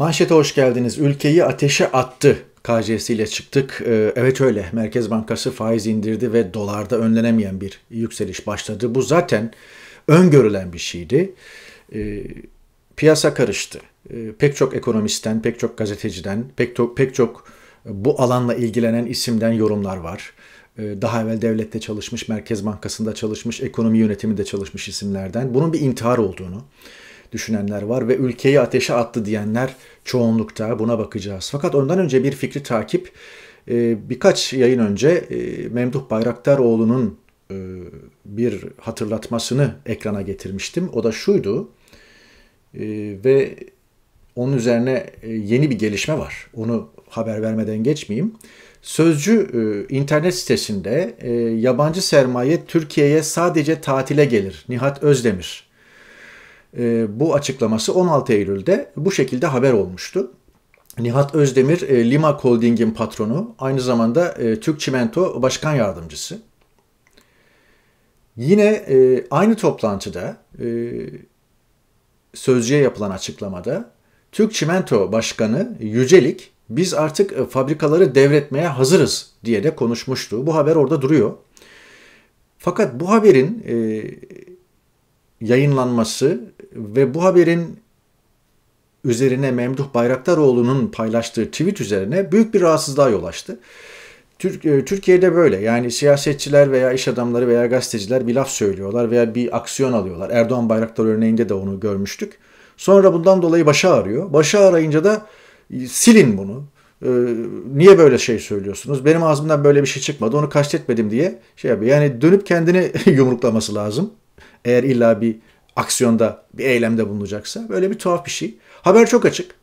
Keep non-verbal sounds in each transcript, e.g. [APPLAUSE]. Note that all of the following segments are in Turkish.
Manşete hoş geldiniz. Ülkeyi ateşe attı KCS ile çıktık. Ee, evet öyle. Merkez Bankası faiz indirdi ve dolarda önlenemeyen bir yükseliş başladı. Bu zaten öngörülen bir şeydi. Ee, piyasa karıştı. Ee, pek çok ekonomisten, pek çok gazeteciden, pek çok, pek çok bu alanla ilgilenen isimden yorumlar var. Daha evvel devlette çalışmış, Merkez Bankası'nda çalışmış, ekonomi yönetiminde çalışmış isimlerden. Bunun bir intihar olduğunu, düşünenler var ve ülkeyi ateşe attı diyenler çoğunlukta buna bakacağız. Fakat ondan önce bir fikri takip e, birkaç yayın önce e, Memduh Bayraktaroğlu'nun e, bir hatırlatmasını ekrana getirmiştim. O da şuydu ve onun üzerine yeni bir gelişme var. Onu haber vermeden geçmeyeyim. Sözcü internet sitesinde yabancı sermaye Türkiye'ye sadece tatile gelir. Nihat Özdemir ee, bu açıklaması 16 Eylül'de bu şekilde haber olmuştu. Nihat Özdemir e, Lima Holding'in patronu, aynı zamanda e, Türk Çimento Başkan Yardımcısı. Yine e, aynı toplantıda sözcüye yapılan açıklamada Türk Çimento Başkanı Yücelik biz artık fabrikaları devretmeye hazırız diye de konuşmuştu. Bu haber orada duruyor. Fakat bu haberin yayınlanması ve bu haberin üzerine Memduh Bayraktaroğlu'nun paylaştığı tweet üzerine büyük bir rahatsızlığa yol açtı. E, Türkiye'de böyle yani siyasetçiler veya iş adamları veya gazeteciler bir laf söylüyorlar veya bir aksiyon alıyorlar. Erdoğan Bayraktar örneğinde de onu görmüştük. Sonra bundan dolayı başa arıyor. Başa arayınca da silin bunu. E, niye böyle şey söylüyorsunuz? Benim ağzımdan böyle bir şey çıkmadı onu kastetmedim diye şey yapıyor. Yani dönüp kendini [LAUGHS] yumruklaması lazım. Eğer illa bir aksiyonda, bir eylemde bulunacaksa. Böyle bir tuhaf bir şey. Haber çok açık.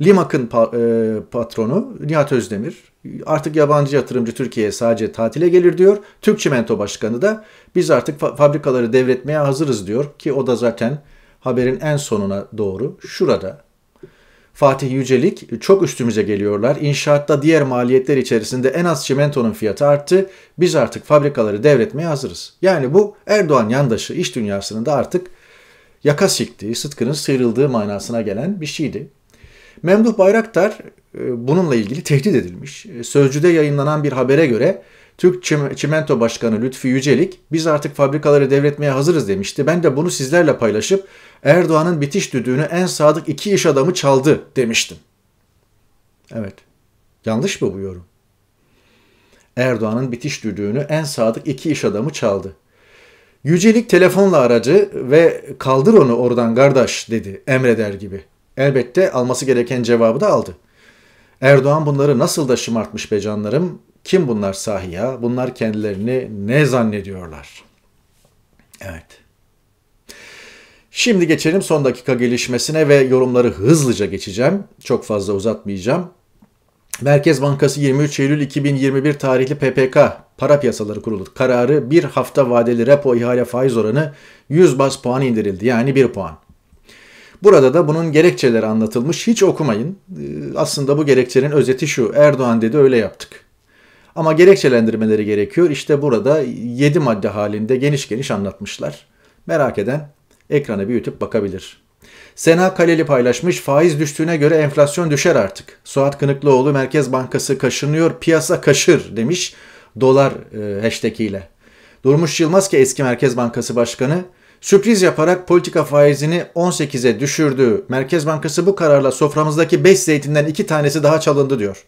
Limak'ın e, patronu Nihat Özdemir artık yabancı yatırımcı Türkiye'ye sadece tatile gelir diyor. Türk Çimento Başkanı da biz artık fabrikaları devretmeye hazırız diyor ki o da zaten haberin en sonuna doğru şurada Fatih Yücelik çok üstümüze geliyorlar. İnşaatta diğer maliyetler içerisinde en az çimentonun fiyatı arttı. Biz artık fabrikaları devretmeye hazırız. Yani bu Erdoğan yandaşı iş dünyasının da artık yaka siktiği, sıtkının sıyrıldığı manasına gelen bir şeydi. Memduh Bayraktar e, bununla ilgili tehdit edilmiş. E, sözcü'de yayınlanan bir habere göre Türk Çimento Başkanı Lütfi Yücelik biz artık fabrikaları devretmeye hazırız demişti. Ben de bunu sizlerle paylaşıp Erdoğan'ın bitiş düdüğünü en sadık iki iş adamı çaldı demiştim. Evet. Yanlış mı bu yorum? Erdoğan'ın bitiş düdüğünü en sadık iki iş adamı çaldı. Yücelik telefonla aracı ve kaldır onu oradan kardeş dedi emreder gibi. Elbette alması gereken cevabı da aldı. Erdoğan bunları nasıl da şımartmış be canlarım kim bunlar sahi ya? Bunlar kendilerini ne zannediyorlar? Evet. Şimdi geçelim son dakika gelişmesine ve yorumları hızlıca geçeceğim. Çok fazla uzatmayacağım. Merkez Bankası 23 Eylül 2021 tarihli PPK Para Piyasaları Kurulu kararı bir hafta vadeli repo ihale faiz oranı 100 bas puan indirildi. Yani 1 puan. Burada da bunun gerekçeleri anlatılmış. Hiç okumayın. Ee, aslında bu gerekçenin özeti şu. Erdoğan dedi öyle yaptık. Ama gerekçelendirmeleri gerekiyor. İşte burada 7 madde halinde geniş geniş anlatmışlar. Merak eden ekranı büyütüp bakabilir. Sena Kaleli paylaşmış faiz düştüğüne göre enflasyon düşer artık. Suat Kınıklıoğlu Merkez Bankası kaşınıyor piyasa kaşır demiş dolar e, hashtag ile. Durmuş Yılmaz ki eski Merkez Bankası Başkanı sürpriz yaparak politika faizini 18'e düşürdü. Merkez Bankası bu kararla soframızdaki 5 zeytinden 2 tanesi daha çalındı diyor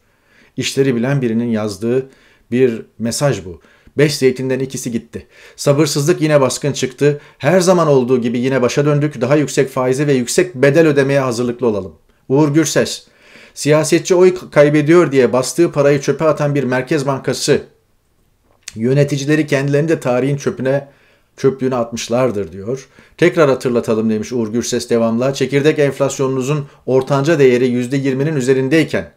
işleri bilen birinin yazdığı bir mesaj bu. Beş zeytinden ikisi gitti. Sabırsızlık yine baskın çıktı. Her zaman olduğu gibi yine başa döndük. Daha yüksek faize ve yüksek bedel ödemeye hazırlıklı olalım. Uğur Gürses, siyasetçi oy kaybediyor diye bastığı parayı çöpe atan bir merkez bankası yöneticileri kendilerini de tarihin çöpüne çöplüğüne atmışlardır diyor. Tekrar hatırlatalım demiş Uğur Gürses devamla. Çekirdek enflasyonunuzun ortanca değeri %20'nin üzerindeyken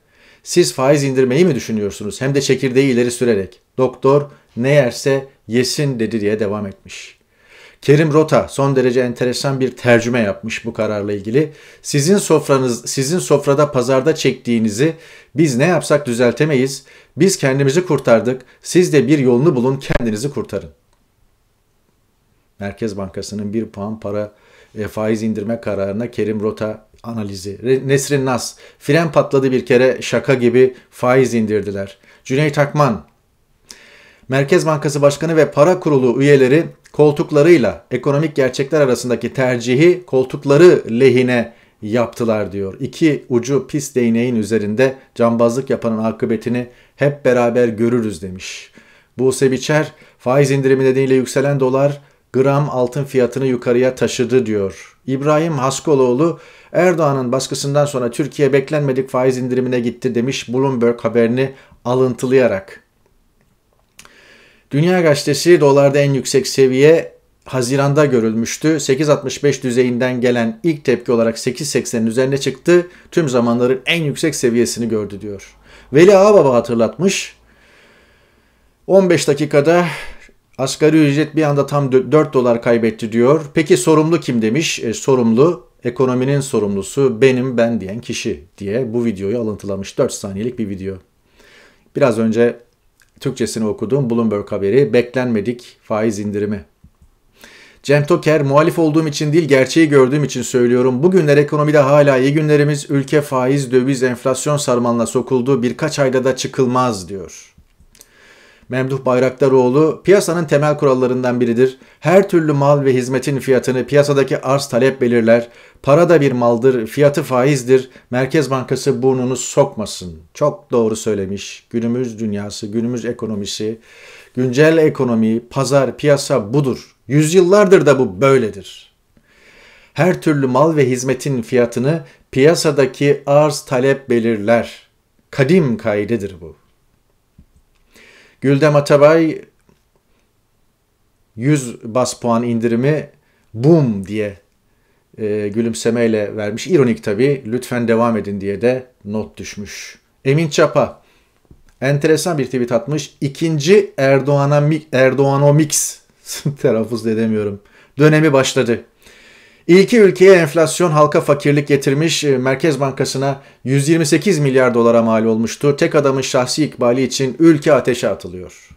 siz faiz indirmeyi mi düşünüyorsunuz? Hem de çekirdeği ileri sürerek. Doktor ne yerse yesin dedi diye devam etmiş. Kerim Rota son derece enteresan bir tercüme yapmış bu kararla ilgili. Sizin sofranız, sizin sofrada pazarda çektiğinizi biz ne yapsak düzeltemeyiz. Biz kendimizi kurtardık. Siz de bir yolunu bulun, kendinizi kurtarın. Merkez Bankası'nın bir puan para e, faiz indirme kararına Kerim Rota analizi. Nesrin Nas, fren patladı bir kere şaka gibi faiz indirdiler. Cüneyt Akman, Merkez Bankası Başkanı ve Para Kurulu üyeleri koltuklarıyla ekonomik gerçekler arasındaki tercihi koltukları lehine yaptılar diyor. İki ucu pis değneğin üzerinde cambazlık yapanın akıbetini hep beraber görürüz demiş. Buse Biçer faiz indirimi nedeniyle yükselen dolar gram altın fiyatını yukarıya taşıdı diyor. İbrahim Haskoloğlu Erdoğan'ın baskısından sonra Türkiye beklenmedik faiz indirimine gitti demiş Bloomberg haberini alıntılayarak. Dünya Gazetesi dolarda en yüksek seviye Haziran'da görülmüştü. 8.65 düzeyinden gelen ilk tepki olarak 8.80'in üzerine çıktı. Tüm zamanların en yüksek seviyesini gördü diyor. Veli Ağbaba hatırlatmış. 15 dakikada asgari ücret bir anda tam 4 dolar kaybetti diyor. Peki sorumlu kim demiş? E, sorumlu ekonominin sorumlusu benim ben diyen kişi diye bu videoyu alıntılamış 4 saniyelik bir video. Biraz önce Türkçesini okuduğum Bloomberg haberi beklenmedik faiz indirimi. Cem Toker muhalif olduğum için değil gerçeği gördüğüm için söylüyorum. Bugünler ekonomide hala iyi günlerimiz. Ülke faiz, döviz, enflasyon sarmalına sokuldu. Birkaç ayda da çıkılmaz diyor. Memduh Bayraktaroğlu piyasanın temel kurallarından biridir. Her türlü mal ve hizmetin fiyatını piyasadaki arz talep belirler. Para da bir maldır, fiyatı faizdir. Merkez Bankası burnunu sokmasın. Çok doğru söylemiş. Günümüz dünyası, günümüz ekonomisi, güncel ekonomi, pazar, piyasa budur. Yüzyıllardır da bu böyledir. Her türlü mal ve hizmetin fiyatını piyasadaki arz talep belirler. Kadim kaidedir bu. Güldem Atabay 100 bas puan indirimi boom diye e, gülümsemeyle vermiş. İronik tabii. Lütfen devam edin diye de not düşmüş. Emin Çapa enteresan bir tweet atmış. İkinci Erdoğan'a mix [LAUGHS] telaffuz edemiyorum. Dönemi başladı. İki ülkeye enflasyon halka fakirlik getirmiş, e, Merkez Bankası'na 128 milyar dolara mal olmuştu. Tek adamın şahsi ikbali için ülke ateşe atılıyor.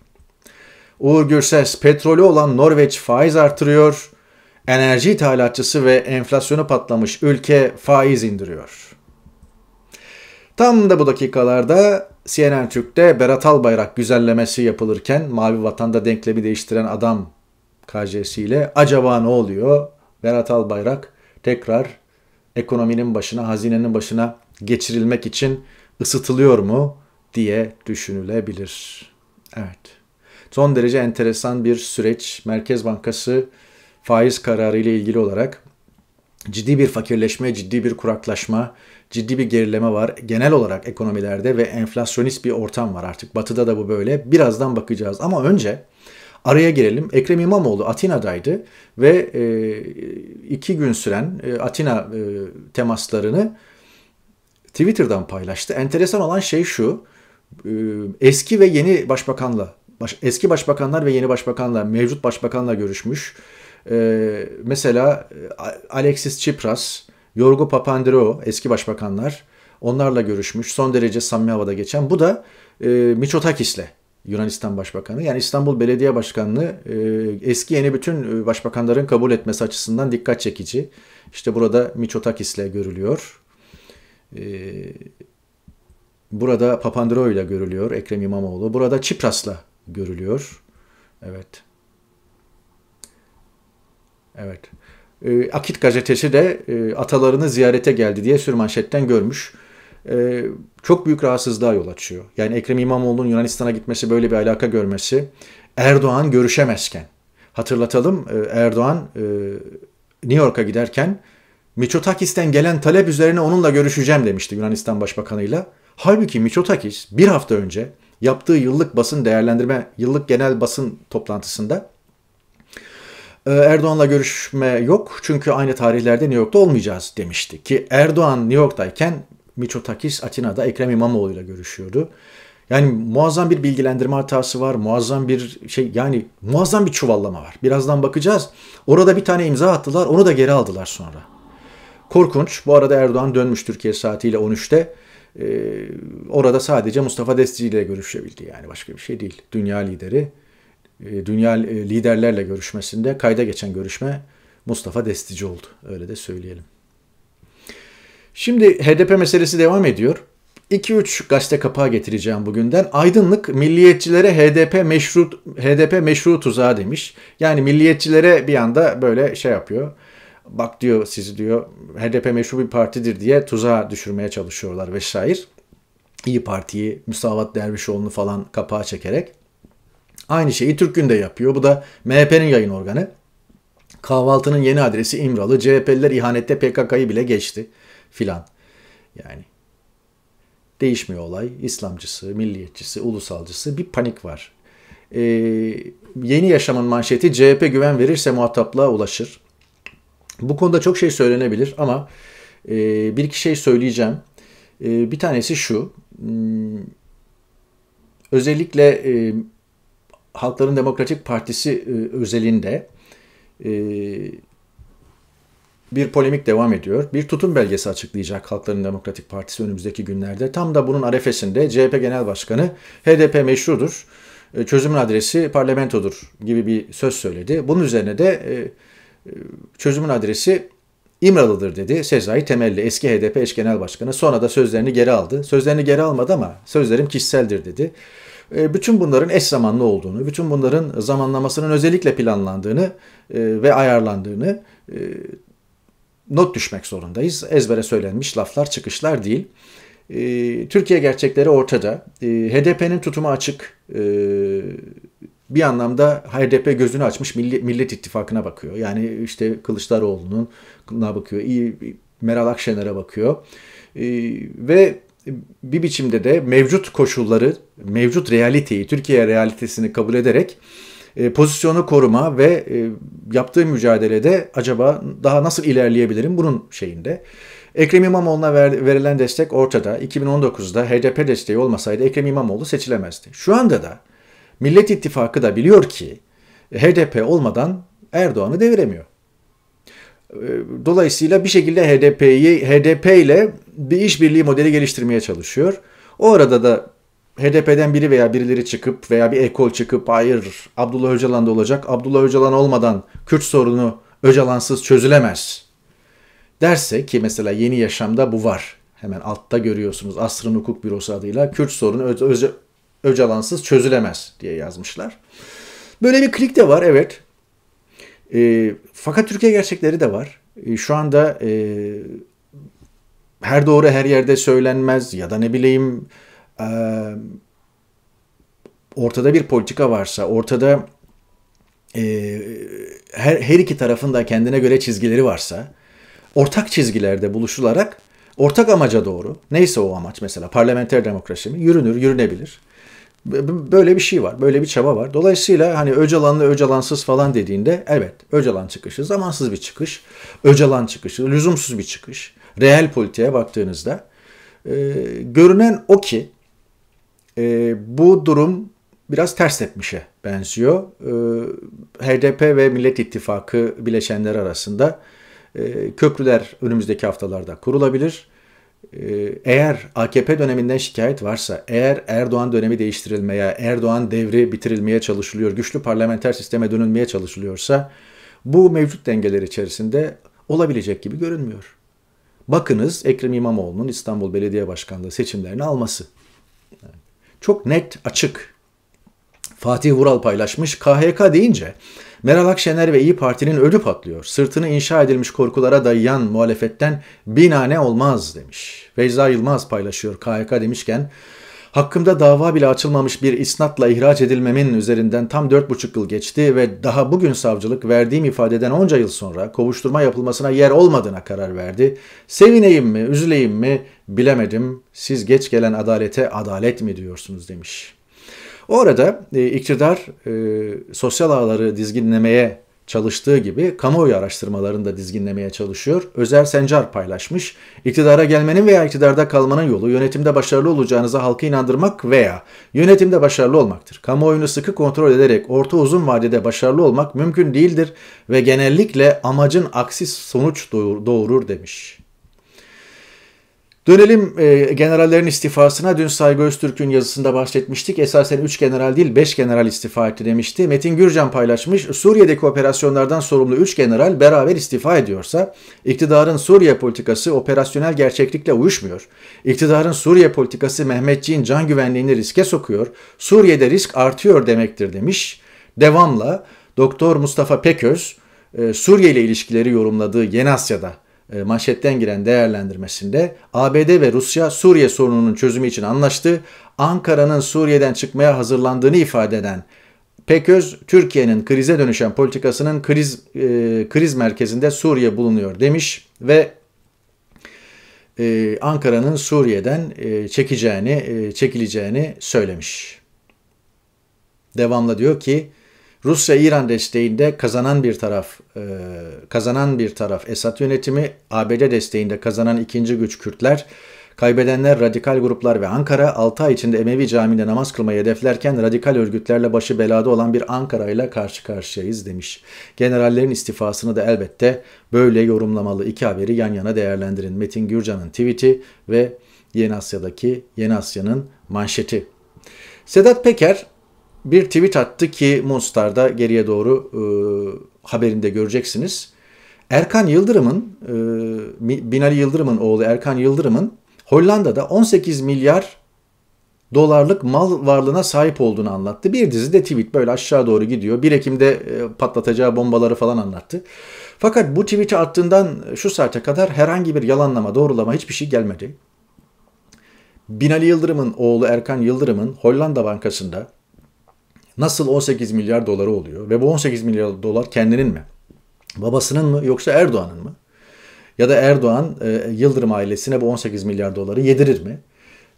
Uğur Gürses, petrolü olan Norveç faiz artırıyor. Enerji ithalatçısı ve enflasyonu patlamış ülke faiz indiriyor. Tam da bu dakikalarda CNN Türk'te Berat Albayrak güzellemesi yapılırken Mavi Vatan'da denklemi değiştiren adam KJ'siyle acaba ne oluyor? Berat Albayrak tekrar ekonominin başına, hazinenin başına geçirilmek için ısıtılıyor mu diye düşünülebilir. Evet. Son derece enteresan bir süreç. Merkez Bankası faiz kararı ile ilgili olarak ciddi bir fakirleşme, ciddi bir kuraklaşma, ciddi bir gerileme var. Genel olarak ekonomilerde ve enflasyonist bir ortam var artık. Batı'da da bu böyle. Birazdan bakacağız ama önce Araya girelim. Ekrem İmamoğlu Atina'daydı ve e, iki gün süren e, Atina e, temaslarını Twitter'dan paylaştı. Enteresan olan şey şu. E, eski ve yeni başbakanla, baş, eski başbakanlar ve yeni başbakanla, mevcut başbakanla görüşmüş. E, mesela e, Alexis Tsipras, Yorgo Papandreou eski başbakanlar onlarla görüşmüş. Son derece samimi havada geçen. Bu da e, Miçotakis'le Yunanistan Başbakanı. Yani İstanbul Belediye Başkanlığı e, eski yeni bütün e, başbakanların kabul etmesi açısından dikkat çekici. İşte burada ile görülüyor. E, burada Papandreou ile görülüyor Ekrem İmamoğlu. Burada Çipras'la görülüyor. Evet. Evet. Akit gazetesi de atalarını ziyarete geldi diye sürmanşetten görmüş e, çok büyük rahatsızlığa yol açıyor. Yani Ekrem İmamoğlu'nun Yunanistan'a gitmesi, böyle bir alaka görmesi, Erdoğan görüşemezken. Hatırlatalım e, Erdoğan e, New York'a giderken Miçotakis'ten gelen talep üzerine onunla görüşeceğim demişti Yunanistan Başbakanı'yla. Halbuki Miçotakis bir hafta önce yaptığı yıllık basın değerlendirme, yıllık genel basın toplantısında e, Erdoğan'la görüşme yok çünkü aynı tarihlerde New York'ta olmayacağız demişti. Ki Erdoğan New York'tayken Miçotakis Atina'da Ekrem İmamoğlu ile görüşüyordu. Yani muazzam bir bilgilendirme hatası var, muazzam bir şey yani muazzam bir çuvallama var. Birazdan bakacağız. Orada bir tane imza attılar, onu da geri aldılar sonra. Korkunç. Bu arada Erdoğan dönmüş Türkiye saatiyle 13'te. Ee, orada sadece Mustafa Destici ile görüşebildi yani başka bir şey değil. Dünya lideri, e, dünya e, liderlerle görüşmesinde kayda geçen görüşme Mustafa Destici oldu. Öyle de söyleyelim. Şimdi HDP meselesi devam ediyor. 2-3 gazete kapağı getireceğim bugünden. Aydınlık milliyetçilere HDP meşru HDP meşru tuzağı demiş. Yani milliyetçilere bir anda böyle şey yapıyor. Bak diyor sizi diyor HDP meşru bir partidir diye tuzağa düşürmeye çalışıyorlar vesaire. İyi Parti'yi, Müsavat Dervişoğlu'nu falan kapağa çekerek. Aynı şeyi Türk Gün de yapıyor. Bu da MHP'nin yayın organı. Kahvaltının yeni adresi İmralı. CHP'liler ihanette PKK'yı bile geçti filan. Yani değişmiyor olay. İslamcısı, milliyetçisi, ulusalcısı bir panik var. Ee, yeni yaşamın manşeti CHP güven verirse muhataplığa ulaşır. Bu konuda çok şey söylenebilir ama e, bir iki şey söyleyeceğim. E, bir tanesi şu. Hmm, özellikle e, Halkların Demokratik Partisi e, özelinde e, bir polemik devam ediyor. Bir tutum belgesi açıklayacak Halkların Demokratik Partisi önümüzdeki günlerde. Tam da bunun arefesinde CHP Genel Başkanı HDP meşrudur, e, çözümün adresi parlamentodur gibi bir söz söyledi. Bunun üzerine de e, e, çözümün adresi İmralı'dır dedi Sezai Temelli eski HDP eş genel başkanı. Sonra da sözlerini geri aldı. Sözlerini geri almadı ama sözlerim kişiseldir dedi. Bütün bunların eş zamanlı olduğunu, bütün bunların zamanlamasının özellikle planlandığını ve ayarlandığını not düşmek zorundayız. Ezbere söylenmiş laflar, çıkışlar değil. Ee, Türkiye gerçekleri ortada. Ee, HDP'nin tutumu açık. Ee, bir anlamda HDP gözünü açmış Millet, Millet İttifakı'na bakıyor. Yani işte Kılıçdaroğlu'na bakıyor. İyi, Meral Akşener'e bakıyor. ve bir biçimde de mevcut koşulları, mevcut realiteyi, Türkiye realitesini kabul ederek e, pozisyonu koruma ve e, yaptığı mücadelede acaba daha nasıl ilerleyebilirim bunun şeyinde. Ekrem İmamoğlu'na ver, verilen destek ortada. 2019'da HDP desteği olmasaydı Ekrem İmamoğlu seçilemezdi. Şu anda da Millet İttifakı da biliyor ki HDP olmadan Erdoğan'ı deviremiyor. E, dolayısıyla bir şekilde HDP'yi HDP ile bir işbirliği modeli geliştirmeye çalışıyor. O arada da HDP'den biri veya birileri çıkıp veya bir ekol çıkıp hayır Abdullah Öcalan'da olacak. Abdullah Öcalan olmadan Kürt sorunu Öcalansız çözülemez derse ki mesela yeni yaşamda bu var. Hemen altta görüyorsunuz Asrın Hukuk Bürosu adıyla Kürt sorunu Öcalansız çözülemez diye yazmışlar. Böyle bir klik de var evet. E, fakat Türkiye gerçekleri de var. E, şu anda e, her doğru her yerde söylenmez ya da ne bileyim ortada bir politika varsa, ortada e, her, her iki tarafın da kendine göre çizgileri varsa, ortak çizgilerde buluşularak ortak amaca doğru, neyse o amaç mesela parlamenter demokrasi mi, yürünür, yürünebilir. Böyle bir şey var, böyle bir çaba var. Dolayısıyla hani öcalanlı Öcalansız falan dediğinde evet Öcalan çıkışı zamansız bir çıkış, Öcalan çıkışı lüzumsuz bir çıkış. Reel politiğe baktığınızda e, görünen o ki e, bu durum biraz ters etmişe benziyor. E, ee, HDP ve Millet İttifakı bileşenleri arasında e, köprüler önümüzdeki haftalarda kurulabilir. Ee, eğer AKP döneminden şikayet varsa, eğer Erdoğan dönemi değiştirilmeye, Erdoğan devri bitirilmeye çalışılıyor, güçlü parlamenter sisteme dönülmeye çalışılıyorsa bu mevcut dengeler içerisinde olabilecek gibi görünmüyor. Bakınız Ekrem İmamoğlu'nun İstanbul Belediye Başkanlığı seçimlerini alması çok net, açık. Fatih Vural paylaşmış. KHK deyince Meral Akşener ve İyi Parti'nin ölü patlıyor. Sırtını inşa edilmiş korkulara dayayan muhalefetten binane olmaz demiş. Feyza Yılmaz paylaşıyor KHK demişken Hakkımda dava bile açılmamış bir isnatla ihraç edilmemin üzerinden tam 4,5 yıl geçti ve daha bugün savcılık verdiğim ifadeden onca yıl sonra kovuşturma yapılmasına yer olmadığına karar verdi. Sevineyim mi, üzüleyim mi bilemedim. Siz geç gelen adalete adalet mi diyorsunuz demiş. O arada e, iktidar e, sosyal ağları dizginlemeye çalıştığı gibi kamuoyu araştırmalarını da dizginlemeye çalışıyor. Özer Sencar paylaşmış. İktidara gelmenin veya iktidarda kalmanın yolu yönetimde başarılı olacağınıza halkı inandırmak veya yönetimde başarılı olmaktır. Kamuoyunu sıkı kontrol ederek orta uzun vadede başarılı olmak mümkün değildir ve genellikle amacın aksi sonuç doğurur demiş. Dönelim e, generallerin istifasına. Dün Saygı Öztürk'ün yazısında bahsetmiştik. Esasen 3 general değil 5 general istifa etti demişti. Metin Gürcan paylaşmış. Suriye'deki operasyonlardan sorumlu 3 general beraber istifa ediyorsa iktidarın Suriye politikası operasyonel gerçeklikle uyuşmuyor. İktidarın Suriye politikası Mehmetçiğin can güvenliğini riske sokuyor. Suriye'de risk artıyor demektir demiş. Devamla Doktor Mustafa Peköz e, Suriye ile ilişkileri yorumladığı Yeni Asya'da e, manşetten giren değerlendirmesinde ABD ve Rusya Suriye sorununun çözümü için anlaştı. Ankara'nın Suriye'den çıkmaya hazırlandığını ifade eden Peköz, Türkiye'nin krize dönüşen politikasının kriz e, kriz merkezinde Suriye bulunuyor demiş ve e, Ankara'nın Suriye'den e, çekeceğini, e, çekileceğini söylemiş. Devamla diyor ki Rusya İran desteğinde kazanan bir taraf e, kazanan bir taraf Esad yönetimi, ABD desteğinde kazanan ikinci güç Kürtler, kaybedenler radikal gruplar ve Ankara 6 ay içinde Emevi Camii'nde namaz kılmayı hedeflerken radikal örgütlerle başı belada olan bir Ankara ile karşı karşıyayız demiş. Generallerin istifasını da elbette böyle yorumlamalı iki haberi yan yana değerlendirin. Metin Gürcan'ın tweet'i ve Yeni Asya'daki Yeni Asya'nın manşeti. Sedat Peker bir tweet attı ki Monster'da geriye doğru e, haberinde göreceksiniz. Erkan Yıldırım'ın, e, Binali Yıldırım'ın oğlu Erkan Yıldırım'ın Hollanda'da 18 milyar dolarlık mal varlığına sahip olduğunu anlattı. Bir dizi de tweet böyle aşağı doğru gidiyor. 1 Ekim'de e, patlatacağı bombaları falan anlattı. Fakat bu tweet'i attığından şu saate kadar herhangi bir yalanlama, doğrulama hiçbir şey gelmedi. Binali Yıldırım'ın oğlu Erkan Yıldırım'ın Hollanda Bankası'nda Nasıl 18 milyar doları oluyor ve bu 18 milyar dolar kendinin mi? Babasının mı yoksa Erdoğan'ın mı? Ya da Erdoğan e, Yıldırım ailesine bu 18 milyar doları yedirir mi?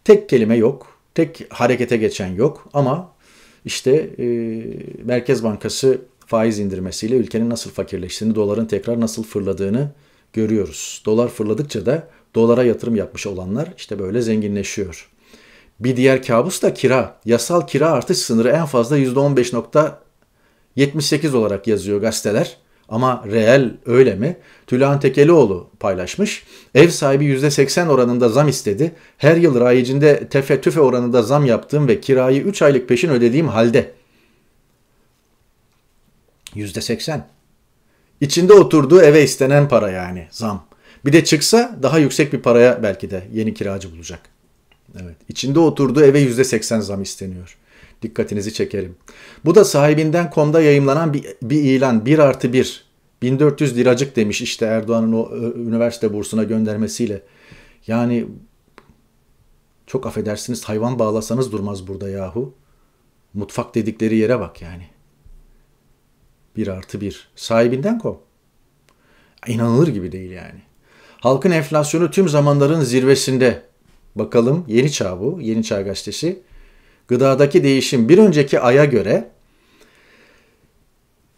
Tek kelime yok. Tek harekete geçen yok ama işte e, Merkez Bankası faiz indirmesiyle ülkenin nasıl fakirleştiğini, doların tekrar nasıl fırladığını görüyoruz. Dolar fırladıkça da dolara yatırım yapmış olanlar işte böyle zenginleşiyor. Bir diğer kabus da kira. Yasal kira artış sınırı en fazla %15.78 olarak yazıyor gazeteler. Ama reel öyle mi? Tülhan Tekelioğlu paylaşmış. Ev sahibi %80 oranında zam istedi. Her yıl rayicinde tefe tüfe oranında zam yaptığım ve kirayı 3 aylık peşin ödediğim halde. %80. İçinde oturduğu eve istenen para yani zam. Bir de çıksa daha yüksek bir paraya belki de yeni kiracı bulacak. Evet. İçinde oturduğu eve yüzde seksen zam isteniyor. Dikkatinizi çekerim. Bu da sahibinden komda yayımlanan bir, bir ilan. 1 artı 1. 1400 liracık demiş işte Erdoğan'ın o e, üniversite bursuna göndermesiyle. Yani çok affedersiniz hayvan bağlasanız durmaz burada yahu. Mutfak dedikleri yere bak yani. 1 artı 1. Sahibinden kom. İnanılır gibi değil yani. Halkın enflasyonu tüm zamanların zirvesinde. Bakalım Yeni Çağ bu, Yeni Çağ gazetesi. Gıdadaki değişim bir önceki aya göre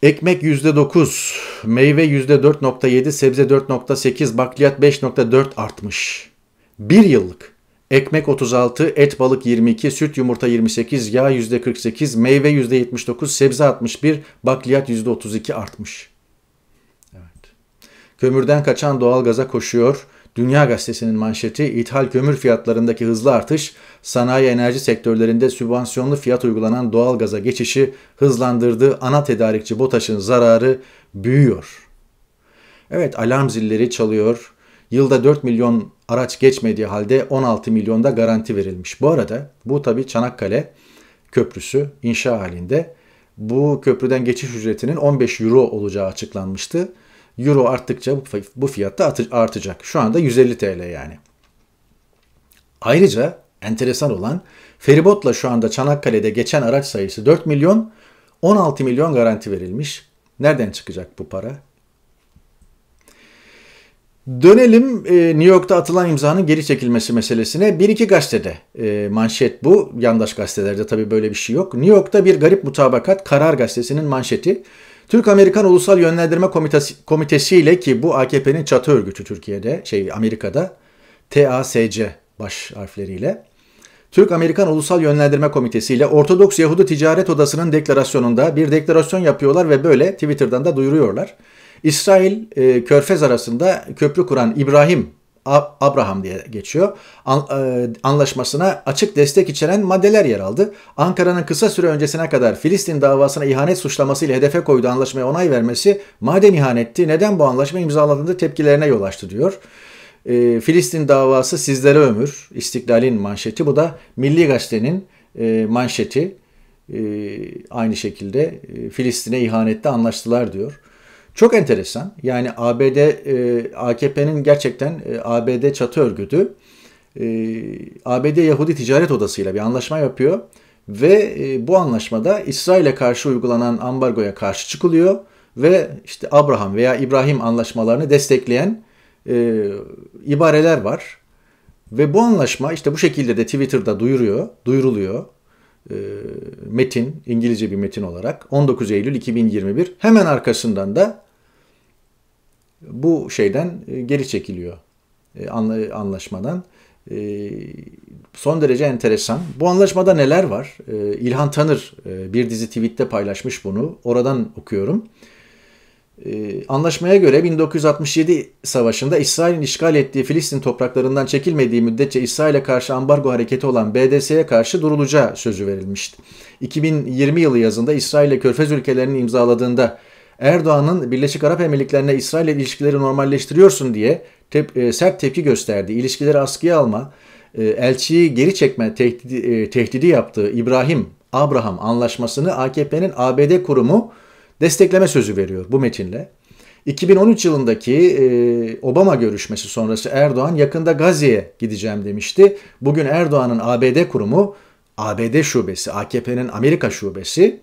ekmek %9, meyve %4.7, sebze 4.8, bakliyat 5.4 artmış. Bir yıllık. Ekmek 36, et balık 22, süt yumurta 28, yağ %48, meyve %79, sebze 61, bakliyat %32 artmış. Evet. Kömürden kaçan doğalgaza koşuyor. Dünya Gazetesi'nin manşeti ithal kömür fiyatlarındaki hızlı artış, sanayi enerji sektörlerinde sübvansiyonlu fiyat uygulanan doğalgaza geçişi hızlandırdığı ana tedarikçi BOTAŞ'ın zararı büyüyor. Evet alarm zilleri çalıyor. Yılda 4 milyon araç geçmediği halde 16 milyonda garanti verilmiş. Bu arada bu tabi Çanakkale Köprüsü inşa halinde. Bu köprüden geçiş ücretinin 15 euro olacağı açıklanmıştı. Euro arttıkça bu fiyatta artacak. Şu anda 150 TL yani. Ayrıca enteresan olan feribotla şu anda Çanakkale'de geçen araç sayısı 4 milyon, 16 milyon garanti verilmiş. Nereden çıkacak bu para? Dönelim e, New York'ta atılan imzanın geri çekilmesi meselesine. Bir iki gazetede e, manşet bu. Yandaş gazetelerde tabii böyle bir şey yok. New York'ta bir garip mutabakat Karar Gazetesi'nin manşeti. Türk-Amerikan Ulusal Yönlendirme Komitesi, Komitesi ile ki bu AKP'nin çatı örgütü Türkiye'de, şey Amerika'da TASC baş harfleriyle. Türk-Amerikan Ulusal Yönlendirme Komitesi ile Ortodoks Yahudi Ticaret Odası'nın deklarasyonunda bir deklarasyon yapıyorlar ve böyle Twitter'dan da duyuruyorlar. İsrail, e, Körfez arasında köprü kuran İbrahim Abraham diye geçiyor. E, anlaşmasına açık destek içeren maddeler yer aldı. Ankara'nın kısa süre öncesine kadar Filistin davasına ihanet suçlamasıyla hedefe koyduğu anlaşmaya onay vermesi madem ihanetti neden bu anlaşma imzaladığında tepkilerine yol açtı diyor. E, Filistin davası sizlere ömür, İstiklal'in manşeti. Bu da Milli Gazete'nin e, manşeti. aynı şekilde Filistin'e ihanette anlaştılar diyor. Çok enteresan. Yani ABD e, AKP'nin gerçekten e, ABD çatı örgütü e, ABD Yahudi Ticaret Odası ile bir anlaşma yapıyor ve e, bu anlaşmada İsrail'e karşı uygulanan ambargoya karşı çıkılıyor ve işte Abraham veya İbrahim anlaşmalarını destekleyen e, ibareler var. Ve bu anlaşma işte bu şekilde de Twitter'da duyuruyor, duyuruluyor. E, metin, İngilizce bir metin olarak 19 Eylül 2021 hemen arkasından da bu şeyden e, geri çekiliyor e, anlaşmadan. E, son derece enteresan. Bu anlaşmada neler var? İlhan Tanır bir dizi tweette paylaşmış bunu. Oradan okuyorum. Anlaşmaya göre 1967 savaşında İsrail'in işgal ettiği Filistin topraklarından çekilmediği müddetçe İsrail'e karşı ambargo hareketi olan BDS'ye karşı durulacağı sözü verilmişti. 2020 yılı yazında İsrail ile Körfez ülkelerinin imzaladığında Erdoğan'ın Birleşik Arap Emirlikleri'ne İsrail ilişkileri normalleştiriyorsun diye tep e, sert tepki gösterdi. İlişkileri askıya alma, e, elçiyi geri çekme tehdidi, e, tehdidi yaptığı İbrahim Abraham anlaşmasını AKP'nin ABD kurumu destekleme sözü veriyor bu metinle. 2013 yılındaki e, Obama görüşmesi sonrası Erdoğan yakında Gazze'ye gideceğim demişti. Bugün Erdoğan'ın ABD kurumu, ABD şubesi, AKP'nin Amerika şubesi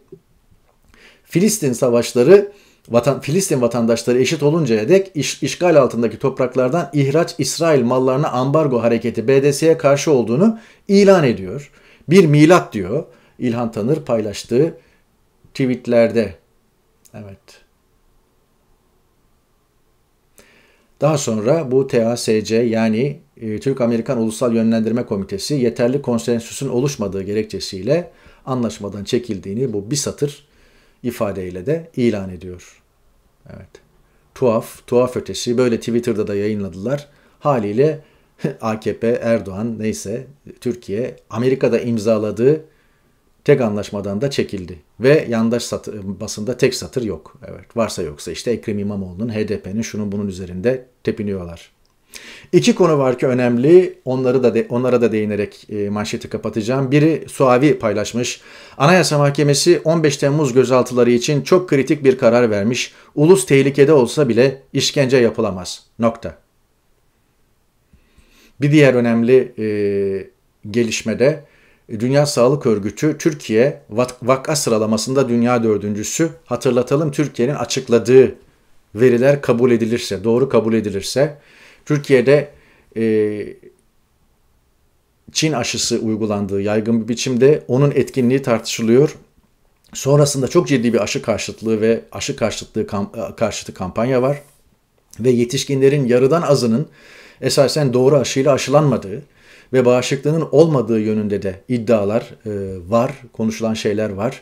Filistin savaşları vatan, Filistin vatandaşları eşit oluncaya dek iş, işgal altındaki topraklardan ihraç İsrail mallarına ambargo hareketi BDS'ye karşı olduğunu ilan ediyor. Bir milat diyor İlhan Tanır paylaştığı tweetlerde. Evet. Daha sonra bu TASC yani e, Türk-Amerikan Ulusal Yönlendirme Komitesi yeterli konsensüsün oluşmadığı gerekçesiyle anlaşmadan çekildiğini bu bir satır ifadeyle de ilan ediyor. Evet. Tuhaf, tuhaf ötesi. Böyle Twitter'da da yayınladılar. Haliyle AKP, [LAUGHS] Erdoğan neyse Türkiye Amerika'da imzaladığı tek anlaşmadan da çekildi. Ve yandaş satır basında tek satır yok. Evet varsa yoksa işte Ekrem İmamoğlu'nun HDP'nin şunun bunun üzerinde tepiniyorlar. İki konu var ki önemli. Onları da de, onlara da değinerek e, manşeti kapatacağım. Biri Suavi paylaşmış. Anayasa Mahkemesi 15 Temmuz gözaltıları için çok kritik bir karar vermiş. Ulus tehlikede olsa bile işkence yapılamaz. Nokta. Bir diğer önemli e, gelişmede e, Dünya Sağlık Örgütü Türkiye vaka sıralamasında dünya dördüncüsü. Hatırlatalım Türkiye'nin açıkladığı veriler kabul edilirse, doğru kabul edilirse Türkiye'de e, Çin aşısı uygulandığı yaygın bir biçimde onun etkinliği tartışılıyor. Sonrasında çok ciddi bir aşı karşıtlığı ve aşı karşıtlığı kam- e, karşıtı kampanya var. Ve yetişkinlerin yarıdan azının esasen doğru aşıyla aşılanmadığı ve bağışıklığının olmadığı yönünde de iddialar e, var, konuşulan şeyler var.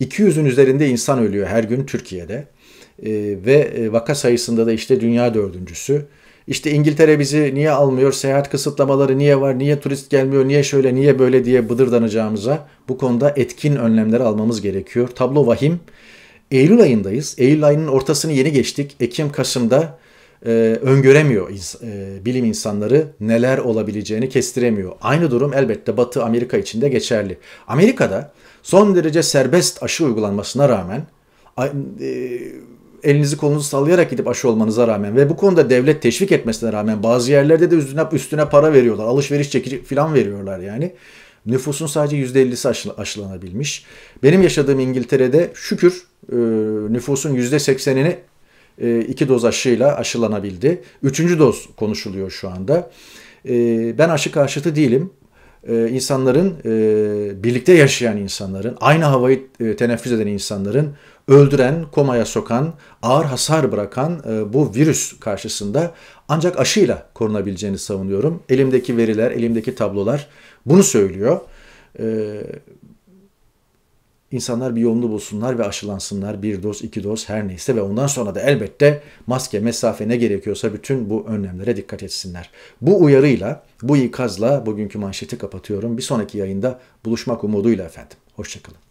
200'ün üzerinde insan ölüyor her gün Türkiye'de e, ve e, vaka sayısında da işte dünya dördüncüsü. İşte İngiltere bizi niye almıyor, seyahat kısıtlamaları niye var, niye turist gelmiyor, niye şöyle, niye böyle diye bıdırdanacağımıza bu konuda etkin önlemler almamız gerekiyor. Tablo vahim. Eylül ayındayız. Eylül ayının ortasını yeni geçtik. Ekim, Kasım'da e, öngöremiyor e, bilim insanları neler olabileceğini kestiremiyor. Aynı durum elbette Batı Amerika için de geçerli. Amerika'da son derece serbest aşı uygulanmasına rağmen e, elinizi kolunuzu sallayarak gidip aşı olmanıza rağmen ve bu konuda devlet teşvik etmesine rağmen bazı yerlerde de üstüne, üstüne para veriyorlar. Alışveriş çekici falan veriyorlar yani. Nüfusun sadece %50'si aşı, aşılanabilmiş. Benim yaşadığım İngiltere'de şükür e, nüfusun %80'ini e, iki doz aşıyla aşılanabildi. Üçüncü doz konuşuluyor şu anda. E, ben aşı karşıtı değilim e, insanların, e, birlikte yaşayan insanların, aynı havayı e, teneffüs eden insanların öldüren, komaya sokan, ağır hasar bırakan e, bu virüs karşısında ancak aşıyla korunabileceğini savunuyorum. Elimdeki veriler, elimdeki tablolar bunu söylüyor. E, insanlar bir yolunu bulsunlar ve aşılansınlar. Bir doz, iki doz her neyse ve ondan sonra da elbette maske, mesafe ne gerekiyorsa bütün bu önlemlere dikkat etsinler. Bu uyarıyla, bu ikazla bugünkü manşeti kapatıyorum. Bir sonraki yayında buluşmak umuduyla efendim. Hoşçakalın.